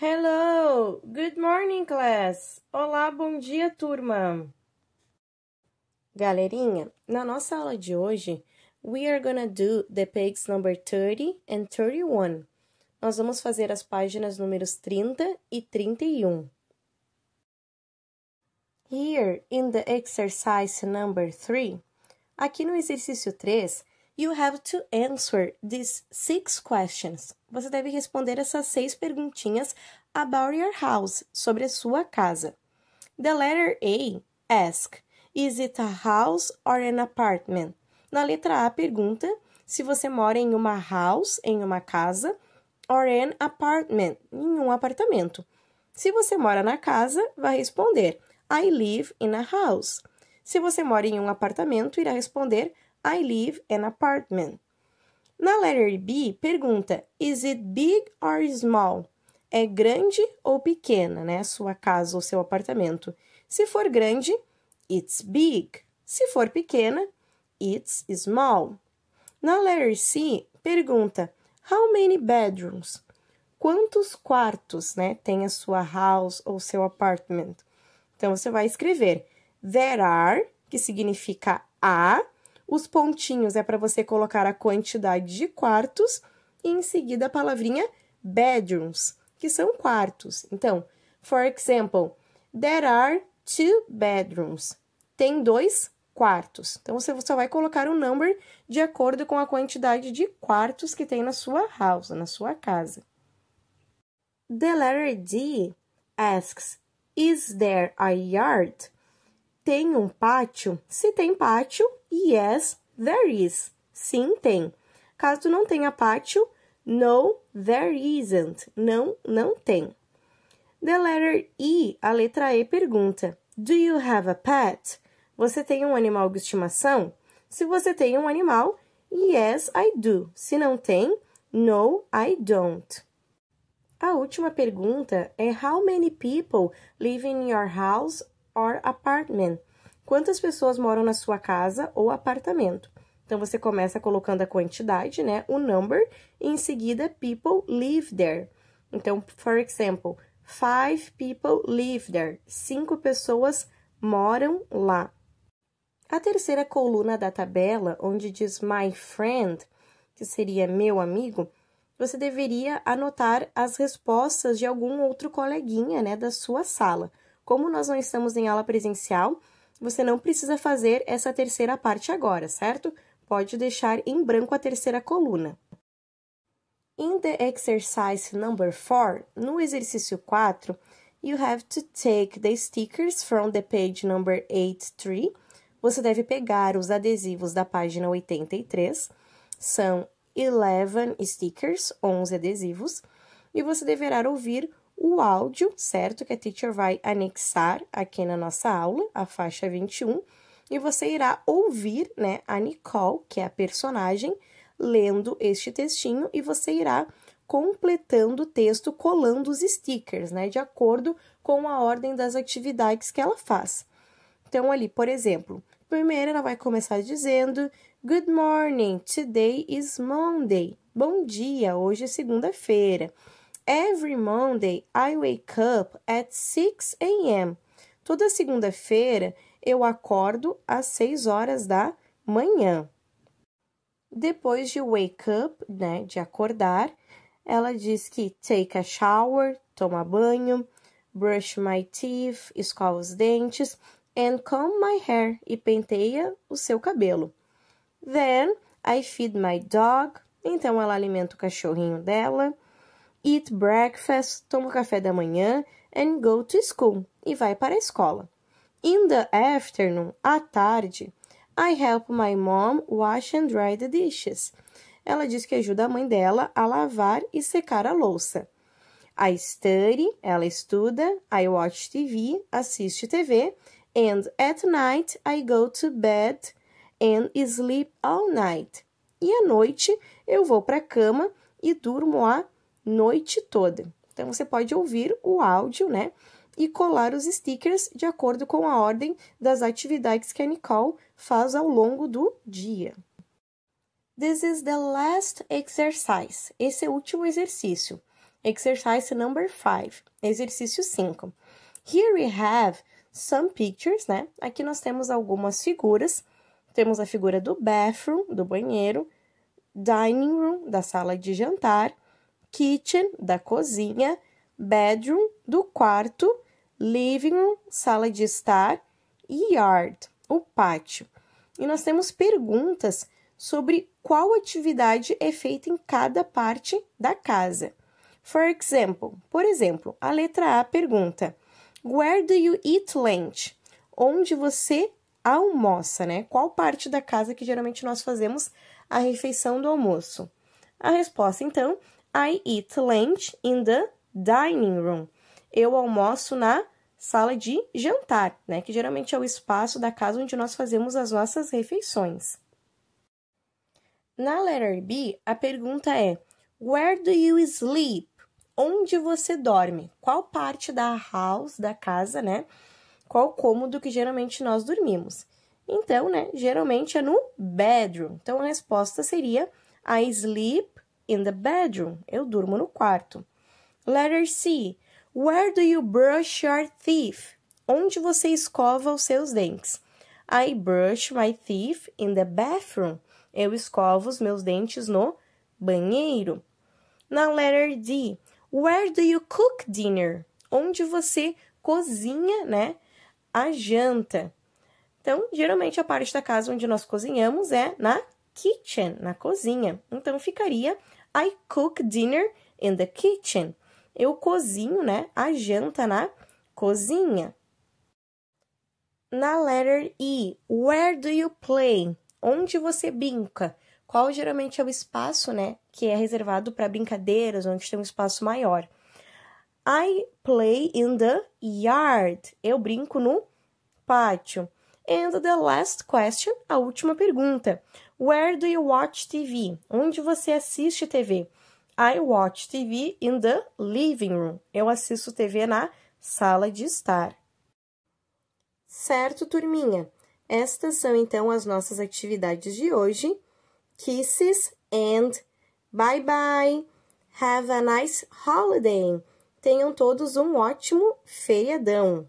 Hello! Good morning, class! Olá, bom dia, turma! Galerinha, na nossa aula de hoje, we are gonna do the pages number 30 and 31. Nós vamos fazer as páginas números 30 e 31. Here, in the exercise number 3, aqui no exercício 3, You have to answer these six questions. Você deve responder essas seis perguntinhas about your house, sobre a sua casa. The letter A ask, is it a house or an apartment? Na letra A pergunta se você mora em uma house, em uma casa, or an apartment, em um apartamento. Se você mora na casa, vai responder I live in a house. Se você mora em um apartamento, irá responder I live an apartment. Na letter B, pergunta: Is it big or small? É grande ou pequena, né? Sua casa ou seu apartamento. Se for grande, it's big. Se for pequena, it's small. Na letter C, pergunta: How many bedrooms? Quantos quartos, né, tem a sua house ou seu apartment? Então você vai escrever there are, que significa há, os pontinhos é para você colocar a quantidade de quartos e em seguida a palavrinha bedrooms, que são quartos. Então, for example, there are two bedrooms. Tem dois quartos. Então, você só vai colocar o um number de acordo com a quantidade de quartos que tem na sua house, na sua casa. The letter D asks, is there a yard? tem um pátio? Se tem pátio, yes, there is. Sim, tem. Caso não tenha pátio, no, there isn't. Não, não tem. The letter E, a letra E pergunta: Do you have a pet? Você tem um animal de estimação? Se você tem um animal, yes, I do. Se não tem, no, I don't. A última pergunta é: How many people live in your house or apartment. Quantas pessoas moram na sua casa ou apartamento? Então, você começa colocando a quantidade, né? O number, e em seguida, people live there. Então, for example, five people live there. Cinco pessoas moram lá. A terceira coluna da tabela, onde diz my friend, que seria meu amigo, você deveria anotar as respostas de algum outro coleguinha, né, da sua sala. Como nós não estamos em aula presencial, você não precisa fazer essa terceira parte agora, certo? Pode deixar em branco a terceira coluna. In the exercise number 4, no exercício 4, you have to take the stickers from the page number 83. Você deve pegar os adesivos da página 83. São 11 stickers, 11 adesivos, e você deverá ouvir o áudio, certo? Que a teacher vai anexar aqui na nossa aula, a faixa 21, e você irá ouvir, né, a Nicole, que é a personagem, lendo este textinho e você irá completando o texto colando os stickers, né, de acordo com a ordem das atividades que ela faz. Então ali, por exemplo, primeiro ela vai começar dizendo Good morning, today is Monday. Bom dia, hoje é segunda-feira. Every Monday I wake up at 6 a.m. Toda segunda-feira eu acordo às 6 horas da manhã. Depois de wake up, né, de acordar, ela diz que take a shower, toma banho, brush my teeth, escova os dentes, and comb my hair, e penteia o seu cabelo. Then I feed my dog, então ela alimenta o cachorrinho dela eat breakfast, toma café da manhã, and go to school, e vai para a escola. In the afternoon, à tarde, I help my mom wash and dry the dishes. Ela diz que ajuda a mãe dela a lavar e secar a louça. I study, ela estuda, I watch TV, assiste TV, and at night I go to bed and sleep all night. E à noite eu vou para a cama e durmo a noite toda. Então você pode ouvir o áudio, né? E colar os stickers de acordo com a ordem das atividades que a Nicole faz ao longo do dia. This is the last exercise. Esse é o último exercício. Exercise number five. exercício 5. Here we have some pictures, né? Aqui nós temos algumas figuras. Temos a figura do bathroom, do banheiro, dining room, da sala de jantar, kitchen, da cozinha, bedroom, do quarto, living room, sala de estar, e yard, o pátio. E nós temos perguntas sobre qual atividade é feita em cada parte da casa. For example, por exemplo, a letra A pergunta: Where do you eat lunch? Onde você almoça, né? Qual parte da casa que geralmente nós fazemos a refeição do almoço? A resposta, então, I eat lunch in the dining room. Eu almoço na sala de jantar, né? Que geralmente é o espaço da casa onde nós fazemos as nossas refeições. Na letter B, a pergunta é: Where do you sleep? Onde você dorme? Qual parte da house, da casa, né? Qual cômodo que geralmente nós dormimos? Então, né, geralmente é no bedroom. Então a resposta seria I sleep in the bedroom. Eu durmo no quarto. Letter C. Where do you brush your teeth? Onde você escova os seus dentes? I brush my teeth in the bathroom. Eu escovo os meus dentes no banheiro. Na letter D. Where do you cook dinner? Onde você cozinha, né? A janta. Então, geralmente a parte da casa onde nós cozinhamos é na kitchen, na cozinha. Então ficaria I cook dinner in the kitchen. Eu cozinho, né? A janta na cozinha. Na letter E, where do you play? Onde você brinca? Qual geralmente é o espaço, né, que é reservado para brincadeiras, onde tem um espaço maior? I play in the yard. Eu brinco no pátio. And the last question, a última pergunta. Where do you watch TV? Onde você assiste TV? I watch TV in the living room. Eu assisto TV na sala de estar. Certo, turminha? Estas são então as nossas atividades de hoje. Kisses and bye bye. Have a nice holiday. Tenham todos um ótimo feriadão.